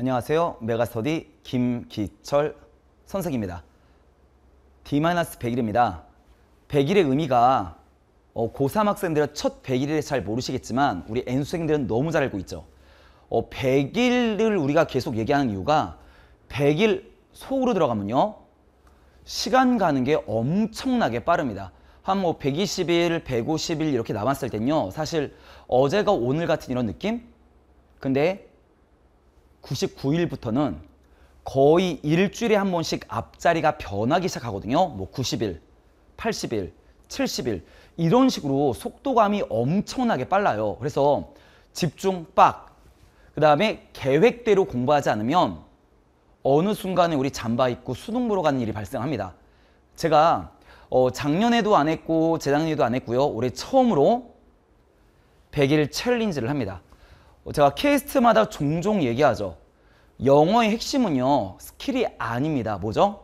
안녕하세요. 메가스터디 김기철 선생입니다. D-100일입니다. 100일의 의미가 어, 고3 학생들은 첫1 0 0일을잘 모르시겠지만 우리 N수생들은 너무 잘 알고 있죠. 어, 100일을 우리가 계속 얘기하는 이유가 100일 속으로 들어가면요. 시간 가는 게 엄청나게 빠릅니다. 한 뭐 120일, 150일 이렇게 남았을 땐요. 사실 어제가 오늘 같은 이런 느낌? 근데 99일부터는 거의 일주일에 한 번씩 앞자리가 변하기 시작하거든요. 뭐 90일, 80일, 70일 이런 식으로 속도감이 엄청나게 빨라요. 그래서 집중 빡, 그 다음에 계획대로 공부하지 않으면 어느 순간에 우리 잠바 입고 수능 보러 가는 일이 발생합니다. 제가 어, 작년에도 안 했고 재작년에도 안 했고요. 올해 처음으로 100일 챌린지를 합니다. 어, 제가 케이스트마다 종종 얘기하죠. 영어의 핵심은요. 스킬이 아닙니다. 뭐죠?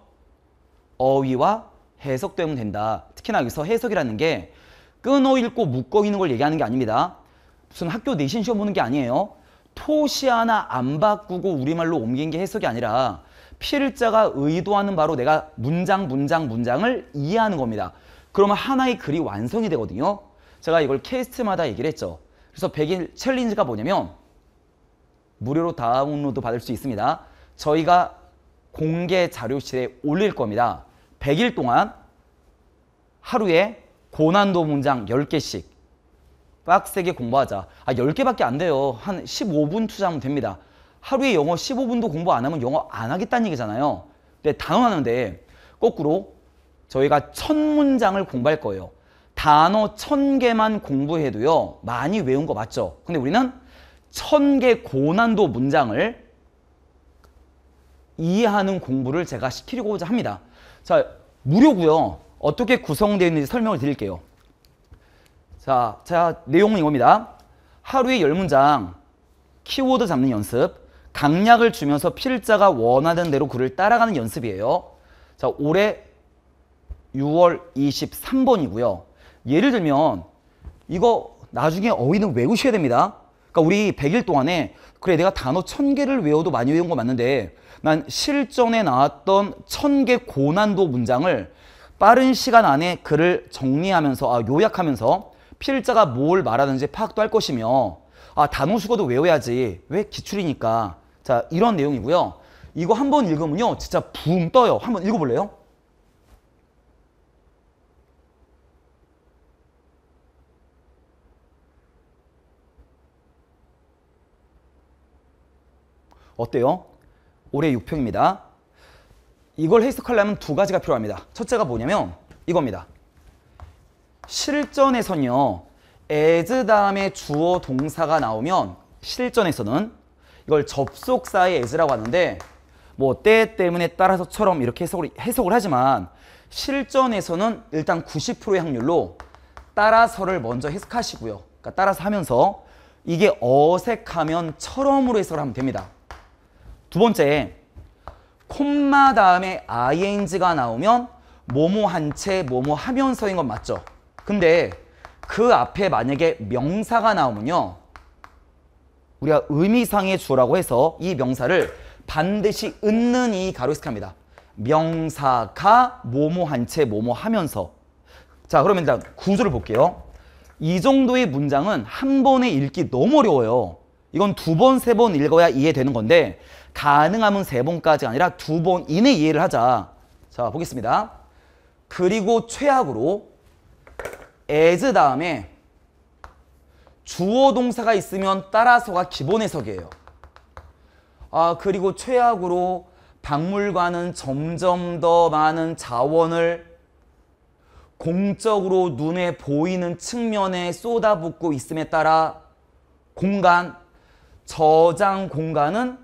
어휘와 해석 되면 된다. 특히나 여기서 해석이라는 게 끊어 읽고 묶어 있는 걸 얘기하는 게 아닙니다. 무슨 학교 내신 시험 보는 게 아니에요. 토시 하나 안 바꾸고 우리말로 옮긴 게 해석이 아니라 필자가 의도하는 바로 내가 문장 문장 문장을 이해하는 겁니다. 그러면 하나의 글이 완성이 되거든요. 제가 이걸 케이스마다 얘기를 했죠. 그래서 100일 챌린지가 뭐냐면 무료로 다운로드 받을 수 있습니다. 저희가 공개 자료실에 올릴 겁니다. 100일 동안 하루에 고난도 문장 10개씩 빡세게 공부하자. 아, 10개밖에 안 돼요. 한 15분 투자하면 됩니다. 하루에 영어 15분도 공부 안 하면 영어 안 하겠다는 얘기잖아요. 근데 단언하는데 거꾸로 저희가 천 문장을 공부할 거예요. 단어 천 개만 공부해도요. 많이 외운 거 맞죠? 근데 우리는 천개 고난도 문장을 이해하는 공부를 제가 시키고자 합니다. 자, 무료고요. 어떻게 구성되어 있는지 설명을 드릴게요. 자, 자 내용은 이겁니다. 하루에 열문장 키워드 잡는 연습, 강약을 주면서 필자가 원하는 대로 글을 따라가는 연습이에요. 자, 올해 6월 23번이고요. 예를 들면 이거 나중에 어휘는 외우셔야 됩니다. 그러니까 우리 100일 동안에 그래 내가 단어 1000개를 외워도 많이 외운 거 맞는데 난 실전에 나왔던 1000개 고난도 문장을 빠른 시간 안에 글을 정리하면서 아, 요약하면서 필자가 뭘 말하는지 파악도 할 것이며 아 단어 수거도 외워야지 왜 기출이니까 자 이런 내용이고요 이거 한번 읽으면요 진짜 붕 떠요 한번 읽어볼래요? 어때요? 올해 6평입니다. 이걸 해석하려면 두 가지가 필요합니다. 첫째가 뭐냐면 이겁니다. 실전에서는요. as 다음에 주어 동사가 나오면 실전에서는 이걸 접속사의 as라고 하는데 뭐 때 때문에 따라서처럼 이렇게 해석을, 해석을 하지만 실전에서는 일단 90%의 확률로 따라서를 먼저 해석하시고요. 그러니까 따라서 하면서 이게 어색하면 처럼으로 해석을 하면 됩니다. 두 번째, 콤마 다음에 ing가 나오면 뭐뭐 한채 뭐뭐 하면서인 건 맞죠? 근데 그 앞에 만약에 명사가 나오면요. 우리가 의미상의 주라고 해서 이 명사를 반드시 은는이 가로스케 합니다. 명사가 뭐뭐 한채 뭐뭐 하면서 자 그러면 일단 구조를 볼게요. 이 정도의 문장은 한 번에 읽기 너무 어려워요. 이건 두 번, 세 번 읽어야 이해되는 건데 가능하면 세 번까지 아니라 두 번 이내 이해를 하자. 자, 보겠습니다. 그리고 최악으로 as 다음에 주어 동사가 있으면 따라서가 기본 해석이에요. 아, 그리고 최악으로 박물관은 점점 더 많은 자원을 공적으로 눈에 보이는 측면에 쏟아붓고 있음에 따라 공간, 저장 공간은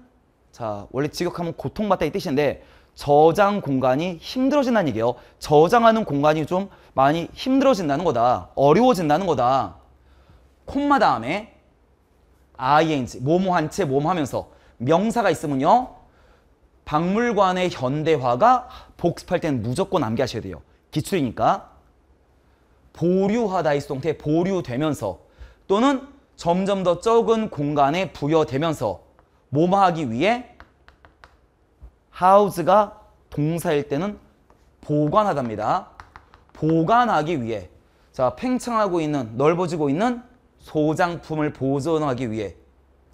자 원래 직역하면 고통받다 이 뜻인데 저장 공간이 힘들어진다는 얘기예요. 저장하는 공간이 좀 많이 힘들어진다는 거다. 어려워진다는 거다. 콤마 다음에 ing, 모모한 채 모모하면서 명사가 있으면요. 박물관의 현대화가 복습할 때는 무조건 암기하셔야 돼요. 기출이니까. 보류하다의 수동태 보류되면서 또는 점점 더 적은 공간에 부여되면서 모마하기 위해 하우 u 가 동사일 때는 보관하답니다. 보관하기 위해 자 팽창하고 있는 넓어지고 있는 소장품을 보존하기 위해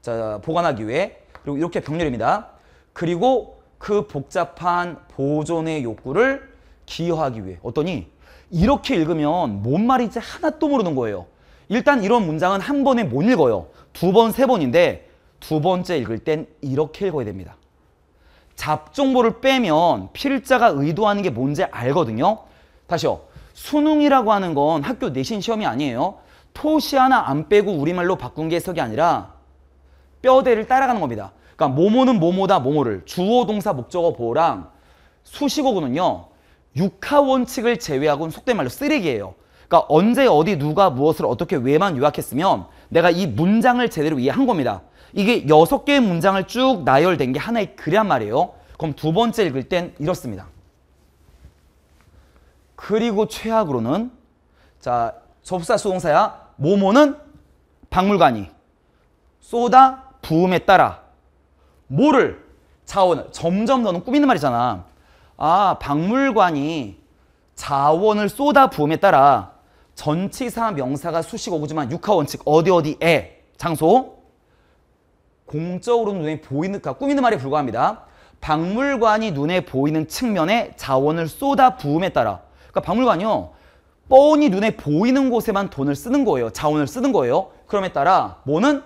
자 보관하기 위해 그리고 이렇게 병렬입니다. 그리고 그 복잡한 보존의 욕구를 기여하기 위해 어떠니? 이렇게 읽으면 뭔 말인지 하나도 모르는 거예요. 일단 이런 문장은 한 번에 못 읽어요. 두 번, 세 번인데 두 번째 읽을 땐 이렇게 읽어야 됩니다. 잡종보를 빼면 필자가 의도하는 게 뭔지 알거든요. 다시요. 수능이라고 하는 건 학교 내신 시험이 아니에요. 토시 하나 안 빼고 우리말로 바꾼 게 해석이 아니라 뼈대를 따라가는 겁니다. 그러니까 모모는 모모다 모모를 주어 동사 목적어 보호랑 수식어구는요. 육하 원칙을 제외하고는 속된 말로 쓰레기예요. 그러니까 언제 어디 누가 무엇을 어떻게 왜만 요약했으면 내가 이 문장을 제대로 이해한 겁니다. 이게 여섯 개의 문장을 쭉 나열된 게 하나의 글이란 말이에요. 그럼 두 번째 읽을 땐 이렇습니다. 그리고 최악으로는 자 접사 수동사야 모모는 박물관이 쏟아 부음에 따라 모를 자원을 점점 너는 꾸미는 말이잖아. 아 박물관이 자원을 쏟아 부음에 따라 전치사 명사가 수식 어구지만 육하 원칙 어디 어디에 장소 공적으로 눈에 보이는 그 꾸미는 말에 불과합니다. 박물관이 눈에 보이는 측면에 자원을 쏟아 부음에 따라 그러니까 박물관이요 뻔히 눈에 보이는 곳에만 돈을 쓰는 거예요. 자원을 쓰는 거예요. 그럼에 따라 뭐는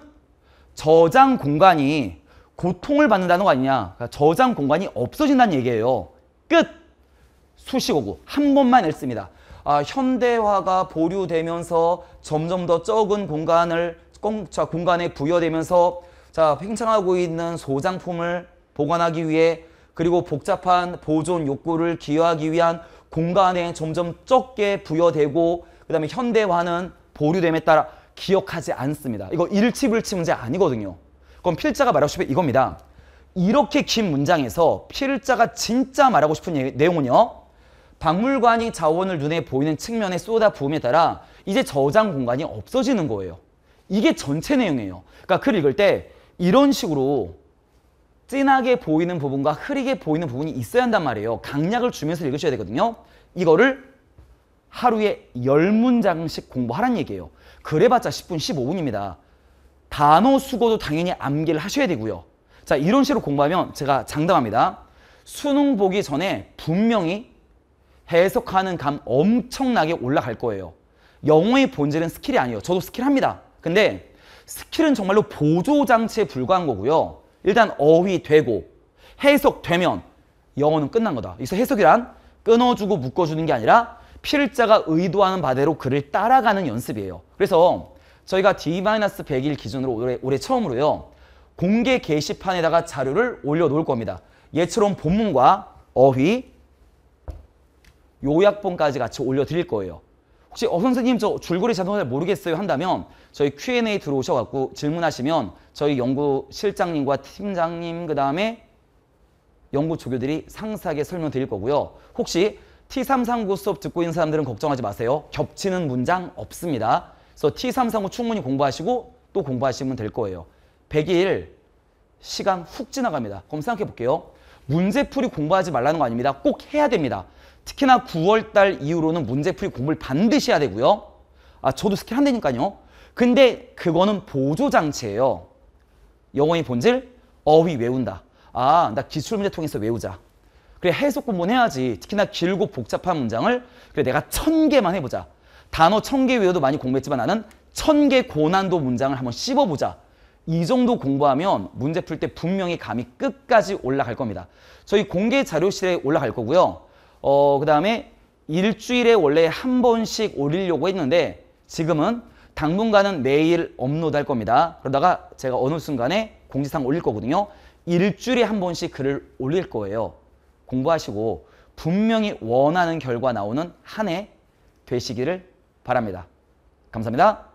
저장 공간이 고통을 받는다는 거 아니냐. 그러니까 저장 공간이 없어진다는 얘기예요. 끝! 수식어구 한 번만 읽습니다. 아, 현대화가 보류되면서 점점 더 적은 공간을 공차 공간에 부여되면서 자 팽창하고 있는 소장품을 보관하기 위해 그리고 복잡한 보존 욕구를 기여하기 위한 공간에 점점 적게 부여되고 그 다음에 현대화는 보류됨에 따라 기억하지 않습니다. 이거 일치불치 문제 아니거든요. 그럼 필자가 말하고 싶은 이겁니다. 이렇게 긴 문장에서 필자가 진짜 말하고 싶은 내용은요. 박물관이 자원을 눈에 보이는 측면에 쏟아 부음에 따라 이제 저장 공간이 없어지는 거예요. 이게 전체 내용이에요. 그러니까 글 읽을 때 이런 식으로 진하게 보이는 부분과 흐리게 보이는 부분이 있어야 한단 말이에요. 강약을 주면서 읽으셔야 되거든요. 이거를 하루에 열문장씩 공부하라는 얘기예요. 그래봤자 10분, 15분입니다. 단어 수고도 당연히 암기를 하셔야 되고요. 자, 이런 식으로 공부하면 제가 장담합니다. 수능 보기 전에 분명히 해석하는 감 엄청나게 올라갈 거예요. 영어의 본질은 스킬이 아니에요. 저도 스킬합니다. 근데 스킬은 정말로 보조장치에 불과한 거고요. 일단 어휘되고 해석되면 영어는 끝난 거다. 그래서 해석이란 끊어주고 묶어주는 게 아니라 필자가 의도하는 바대로 그를 따라가는 연습이에요. 그래서 저희가 D-100일 기준으로 올해, 올해 처음으로요. 공개 게시판에다가 자료를 올려놓을 겁니다. 예처럼 본문과 어휘, 요약본까지 같이 올려드릴 거예요. 혹시 어 선생님 저 줄거리 자동화잘 모르겠어요 한다면 저희 Q&A 들어오셔갖고 질문하시면 저희 연구 실장님과 팀장님 그 다음에 연구 조교들이 상세하게 설명드릴 거고요. 혹시 T339 수업 듣고 있는 사람들은 걱정하지 마세요. 겹치는 문장 없습니다. 그래서 T339 충분히 공부하시고 또 공부하시면 될 거예요. 100일 시간 훅 지나갑니다. 그럼 생각해 볼게요. 문제풀이 공부하지 말라는 거 아닙니다. 꼭 해야 됩니다. 특히나 9월 달 이후로는 문제풀이 공부를 반드시 해야 되고요. 아, 저도 스킬 한다니까요. 근데 그거는 보조장치예요. 영어의 본질, 어휘 외운다. 아, 나 기출문제 통해서 외우자. 그래, 해석 공부는 해야지. 특히나 길고 복잡한 문장을 그래, 내가 천 개만 해보자. 단어 천 개 외워도 많이 공부했지만 나는 천 개 고난도 문장을 한번 씹어보자. 이 정도 공부하면 문제 풀 때 분명히 감이 끝까지 올라갈 겁니다. 저희 공개 자료실에 올라갈 거고요. 어, 그 다음에 일주일에 원래 한 번씩 올리려고 했는데 지금은 당분간은 매일 업로드 할 겁니다. 그러다가 제가 어느 순간에 공지사항 올릴 거거든요. 일주일에 한 번씩 글을 올릴 거예요. 공부하시고 분명히 원하는 결과 나오는 한 해 되시기를 바랍니다. 감사합니다.